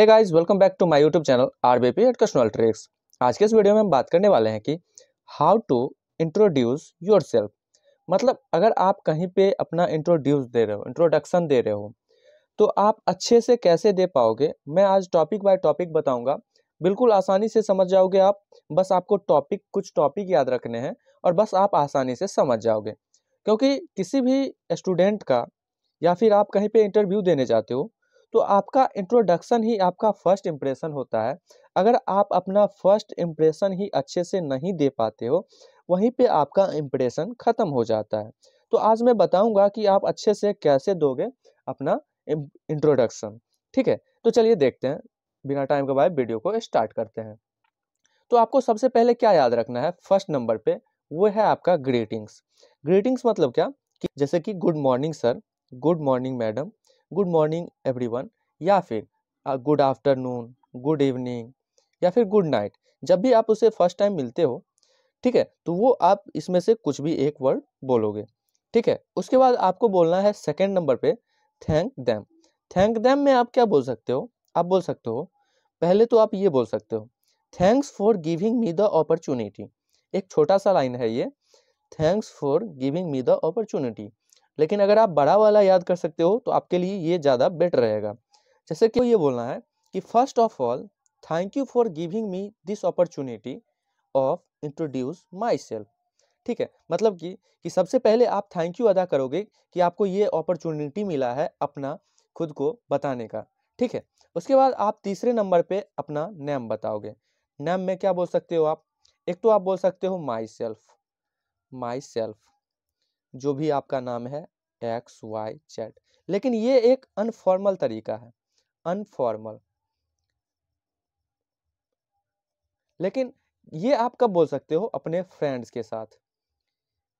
hey guys welcome back to my YouTube channel R B P educational tricks आज के इस video में हम बात करने वाले हैं कि how to introduce yourself मतलब अगर आप कहीं पे अपना इंट्रोड्यूस दे रहे हो इंट्रोडक्शन दे रहे हो तो आप अच्छे से कैसे दे पाओगे मैं आज टॉपिक बाय टॉपिक बताऊँगा बिल्कुल आसानी से समझ जाओगे आप बस आपको टॉपिक कुछ टॉपिक याद रखने हैं और बस आप आसानी से समझ जाओगे क्योंकि किसी भी स्टूडेंट का या फिर आप कहीं पर इंटरव्यू देने जाते हो तो आपका इंट्रोडक्शन ही आपका फर्स्ट इम्प्रेशन होता है अगर आप अपना फर्स्ट इम्प्रेशन ही अच्छे से नहीं दे पाते हो वहीं पे आपका इम्प्रेशन ख़त्म हो जाता है तो आज मैं बताऊंगा कि आप अच्छे से कैसे दोगे अपना इंट्रोडक्शन ठीक है तो चलिए देखते हैं बिना टाइम के बाद वीडियो को स्टार्ट करते हैं तो आपको सबसे पहले क्या याद रखना है फर्स्ट नंबर पे वो है आपका ग्रीटिंग्स ग्रीटिंग्स मतलब क्या कि जैसे कि good morning sir good morning madam good morning everyone या फिर गुड आफ्टरनून गुड इवनिंग या फिर गुड नाइट जब भी आप उसे फर्स्ट टाइम मिलते हो ठीक है तो वो आप इसमें से कुछ भी एक वर्ड बोलोगे ठीक है उसके बाद आपको बोलना है सेकेंड नंबर पे थैंक दैम थैंक दैम में आप क्या बोल सकते हो आप बोल सकते हो पहले तो आप ये बोल सकते हो thanks for giving me the opportunity एक छोटा सा लाइन है ये thanks for giving me the opportunity लेकिन अगर आप बड़ा वाला याद कर सकते हो तो आपके लिए ये ज़्यादा बेटर रहेगा जैसे कि ये बोलना है कि first of all thank you for giving me this opportunity of introduce myself ठीक है मतलब कि कि सबसे पहले आप थैंक यू अदा करोगे कि आपको ये अपॉर्चुनिटी मिला है अपना खुद को बताने का ठीक है उसके बाद आप तीसरे नंबर पे अपना नेम बताओगे नेम में क्या बोल सकते हो आप एक तो आप बोल सकते हो माई सेल्फ माई सेल्फ जो भी आपका नाम है एक्स वाई जेड लेकिन ये एक अनफॉर्मल तरीका है अनफॉर्मल लेकिन ये आप कब बोल सकते हो अपने फ्रेंड्स के साथ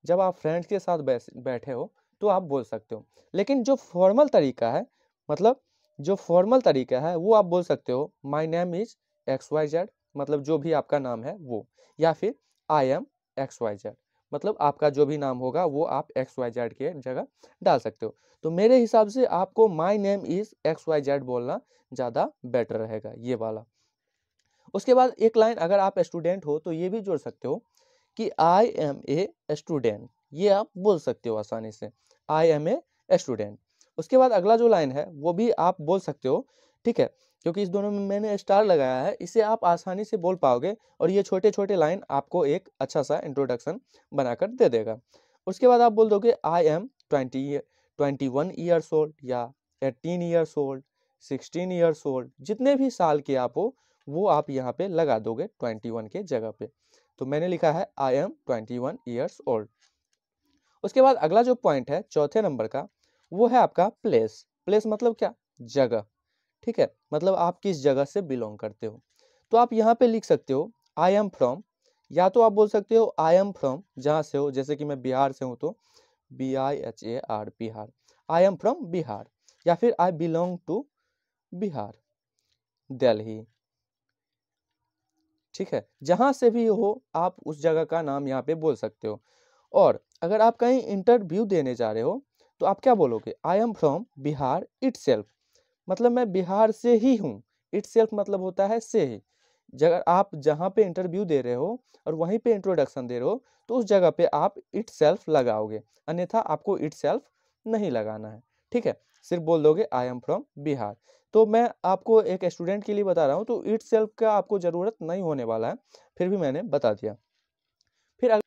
जब आप फ्रेंड्स के साथ बैठे हो तो आप बोल सकते हो लेकिन जो फॉर्मल तरीका है मतलब जो फॉर्मल तरीका है वो आप बोल सकते हो my name is X Y Z मतलब जो भी आपका नाम है वो या फिर I am X Y Z मतलब आपका जो भी नाम होगा वो आप एक्स वाई जेड के जगह डाल सकते हो तो मेरे हिसाब से आपको my name is X Y Z बोलना ज़्यादा बेटर रहेगा ये वाला उसके बाद एक लाइन अगर आप स्टूडेंट हो तो ये भी जोड़ सकते हो कि आई एम ए स्टूडेंट ये आप बोल सकते हो आसानी से आई एम ए स्टूडेंट उसके बाद अगला जो लाइन है वो भी आप बोल सकते हो ठीक है क्योंकि इस दोनों में मैंने स्टार लगाया है इसे आप आसानी से बोल पाओगे और ये छोटे छोटे लाइन आपको एक अच्छा सा इंट्रोडक्शन बनाकर दे देगा उसके बाद आप बोल दोगे I am twenty twenty one years old या eighteen years old sixteen years old जितने भी साल के आप हो वो आप यहाँ पे लगा दोगे ट्वेंटी वन के जगह पे तो मैंने लिखा है I am twenty one years old उसके बाद अगला जो पॉइंट है चौथे नंबर का वो है आपका प्लेस प्लेस मतलब क्या जगह ठीक है मतलब आप किस जगह से बिलोंग करते हो तो आप यहाँ पे लिख सकते हो आई एम फ्रॉम या तो आप बोल सकते हो आई एम फ्रॉम जहाँ से हो जैसे कि मैं बिहार से हूँ तो B I H A R Bihar I am from Bihar या फिर I belong to Bihar Delhi ठीक है जहाँ से भी हो आप उस जगह का नाम यहाँ पे बोल सकते हो और अगर आप कहीं इंटरव्यू देने जा रहे हो तो आप क्या बोलोगे I am from Bihar it मतलब मैं बिहार से ही हूँ इट सेल्फ मतलब होता है से जगह आप जहाँ पे इंटरव्यू दे रहे हो और वहीं पे इंट्रोडक्शन दे रहे हो तो उस जगह पे आप इट सेल्फ लगाओगे अन्यथा आपको इट सेल्फ नहीं लगाना है ठीक है सिर्फ बोल दोगे आई एम फ्रॉम बिहार तो मैं आपको एक स्टूडेंट के लिए बता रहा हूँ तो इट सेल्फ का आपको ज़रूरत नहीं होने वाला है फिर भी मैंने बता दिया फिर अग,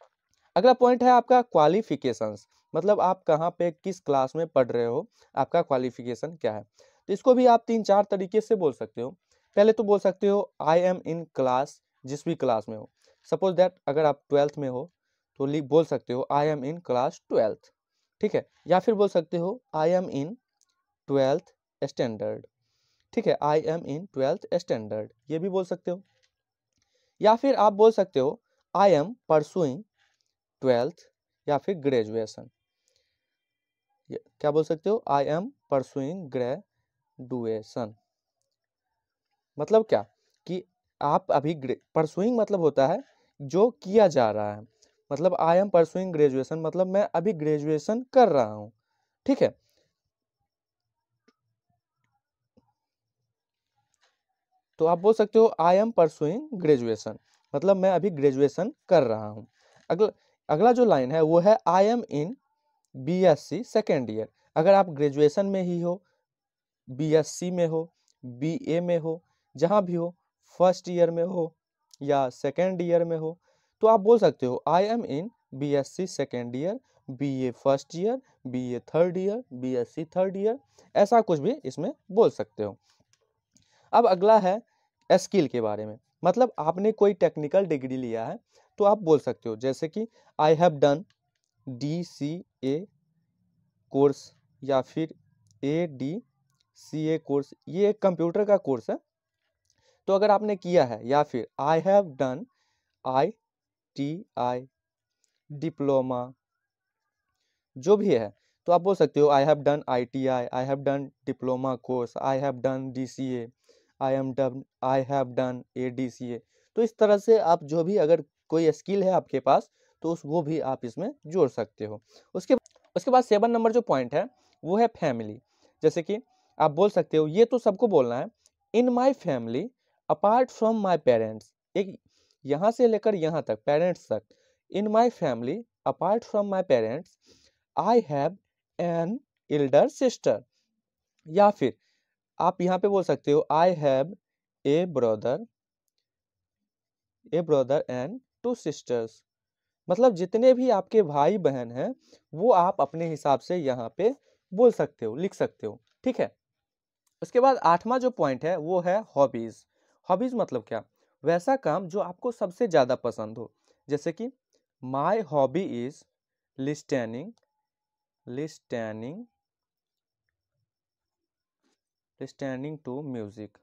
अगला पॉइंट है आपका क्वालिफिकेशंस मतलब आप कहाँ पे किस क्लास में पढ़ रहे हो आपका क्वालिफिकेशन क्या है तो इसको भी आप तीन चार तरीके से बोल सकते हो पहले तो बोल सकते हो आई एम इन क्लास जिस भी क्लास में हो सपोज दैट अगर आप ट्वेल्थ में हो तो बोल सकते हो I am in class twelfth ठीक है या फिर बोल सकते हो I am in twelfth standard ठीक है I am in twelfth standard ये भी बोल सकते हो या फिर आप बोल सकते हो आई एम परसुइंग ट्वेल्थ या फिर ग्रेजुएशन क्या बोल सकते हो I am pursuing graduation मतलब क्या कि आप अभी परसुइंग मतलब होता है जो किया जा रहा है मतलब आई एम परसुइंग ग्रेजुएशन मतलब मैं अभी ग्रेजुएशन कर रहा हूँ ठीक है तो आप बोल सकते हो आई एम परसुइंग ग्रेजुएशन मतलब मैं अभी ग्रेजुएशन कर रहा हूँ अगला अगला जो लाइन है वो है I am in B S C second year अगर आप ग्रेजुएशन में ही हो बीएससी में हो बीए में हो जहाँ भी हो फर्स्ट ईयर में हो या सेकेंड ईयर में हो तो आप बोल सकते हो I am in B S C second year B A first year B A third year B S C third year ऐसा कुछ भी इसमें बोल सकते हो अब अगला है स्किल के बारे में मतलब आपने कोई टेक्निकल डिग्री लिया है तो आप बोल सकते हो जैसे कि I have done D C A course या फिर ए डी सी ए कोर्स ये एक कंप्यूटर का कोर्स है तो अगर आपने किया है या फिर I have done I T I diploma जो भी है तो आप बोल सकते हो I have done I T I I have done diploma course I have done D C A I am done I have done A D C A तो इस तरह से आप जो भी अगर कोई स्किल है आपके पास तो उस वो भी आप इसमें जोड़ सकते हो उसके उसके बाद सेवन नंबर जो पॉइंट है वो है फैमिली जैसे कि आप बोल सकते हो ये तो सबको बोलना है in my family apart from my parents एक यहाँ से लेकर यहाँ तक पेरेंट्स तक in my family apart from my parents I have an elder sister या फिर आप यहाँ पे बोल सकते हो I have a brother a brother and two sisters मतलब जितने भी आपके भाई बहन हैं वो आप अपने हिसाब से यहाँ पे बोल सकते हो लिख सकते हो ठीक है उसके बाद आठवां जो पॉइंट है वो है हॉबीज़ हॉबीज़ मतलब क्या वैसा काम जो आपको सबसे ज़्यादा पसंद हो जैसे कि my hobby is listening listening listening to music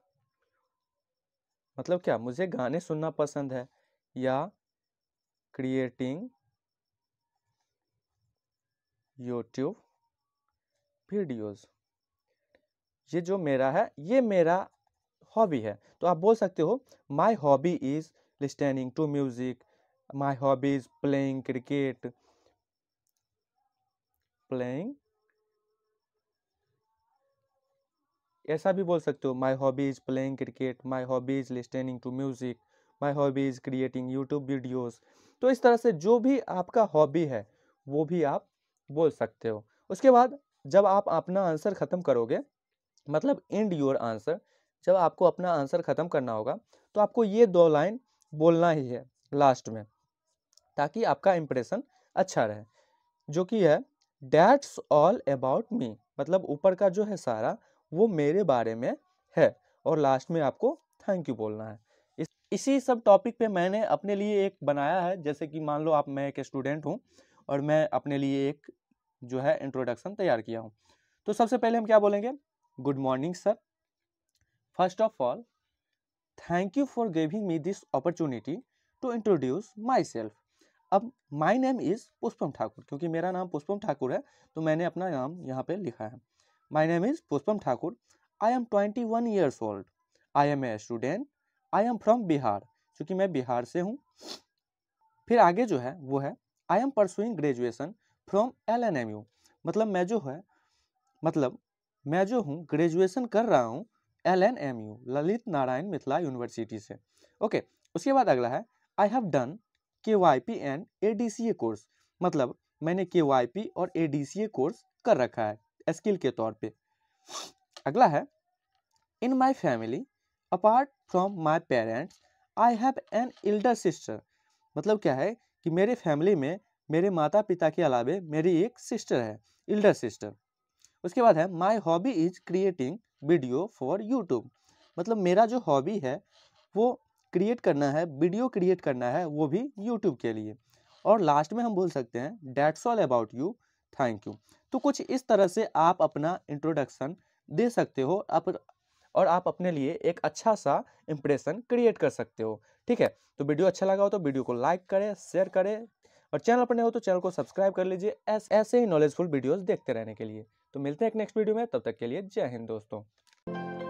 मतलब क्या मुझे गाने सुनना पसंद है या क्रिएटिंग यूट्यूब वीडियोज़ ये जो मेरा है ये मेरा हॉबी है तो आप बोल सकते हो my hobby is listening to music my hobby is playing cricket playing ऐसा भी बोल सकते हो my hobby is playing cricket my hobby is listening to music my hobby is creating YouTube videos तो इस तरह से जो भी आपका हॉबी है वो भी आप बोल सकते हो उसके बाद जब आप अपना आंसर ख़त्म करोगे मतलब एंड योर आंसर जब आपको अपना आंसर ख़त्म करना होगा तो आपको ये दो लाइन बोलना ही है लास्ट में ताकि आपका इम्प्रेशन अच्छा रहे जो कि है डैट्स ऑल अबाउट मी मतलब ऊपर का जो है सारा वो मेरे बारे में है और लास्ट में आपको थैंक यू बोलना है इस इसी सब टॉपिक पे मैंने अपने लिए एक बनाया है जैसे कि मान लो आप मैं एक स्टूडेंट हूँ और मैं अपने लिए एक जो है इंट्रोडक्शन तैयार किया हूँ तो सबसे पहले हम क्या बोलेंगे good morning sir first of all thank you for giving me this opportunity to introduce myself अब my name is Pushpam Thakur क्योंकि मेरा नाम पुष्पम ठाकुर है तो मैंने अपना नाम यहाँ पे लिखा है my name is Pushpam Thakur I am twenty one years old I am a student I am from Bihar चूँकि मैं बिहार से हूँ फिर आगे जो है वो है I am pursuing graduation from L N M U मतलब मैं जो है मतलब मैं जो हूँ ग्रेजुएशन कर रहा हूँ L N M U Lalit Narayan Mithila university से ओके okay, उसके बाद अगला है I have done K Y P and A D C A course मतलब मैंने के वाई पी और ए डी सी ए कोर्स कर रखा है स्किल के तौर पे अगला है in my family apart from my parents I have an elder sister मतलब क्या है कि मेरे फैमिली में मेरे माता पिता के अलावे मेरी एक सिस्टर है एल्डर सिस्टर उसके बाद है my hobby is creating video for YouTube मतलब मेरा जो हॉबी है वो क्रिएट करना है वीडियो क्रिएट करना है वो भी यूट्यूब के लिए और लास्ट में हम बोल सकते हैं that's all about you thank you तो कुछ इस तरह से आप अपना इंट्रोडक्शन दे सकते हो आप और आप अपने लिए एक अच्छा सा इम्प्रेशन क्रिएट कर सकते हो ठीक है तो वीडियो अच्छा लगा हो तो वीडियो को लाइक करें शेयर करें और चैनल पर नए हो तो चैनल को सब्सक्राइब कर लीजिए ऐसे ही नॉलेजफुल वीडियोस देखते रहने के लिए तो मिलते हैं एक नेक्स्ट वीडियो में तब तक के लिए जय हिंद दोस्तों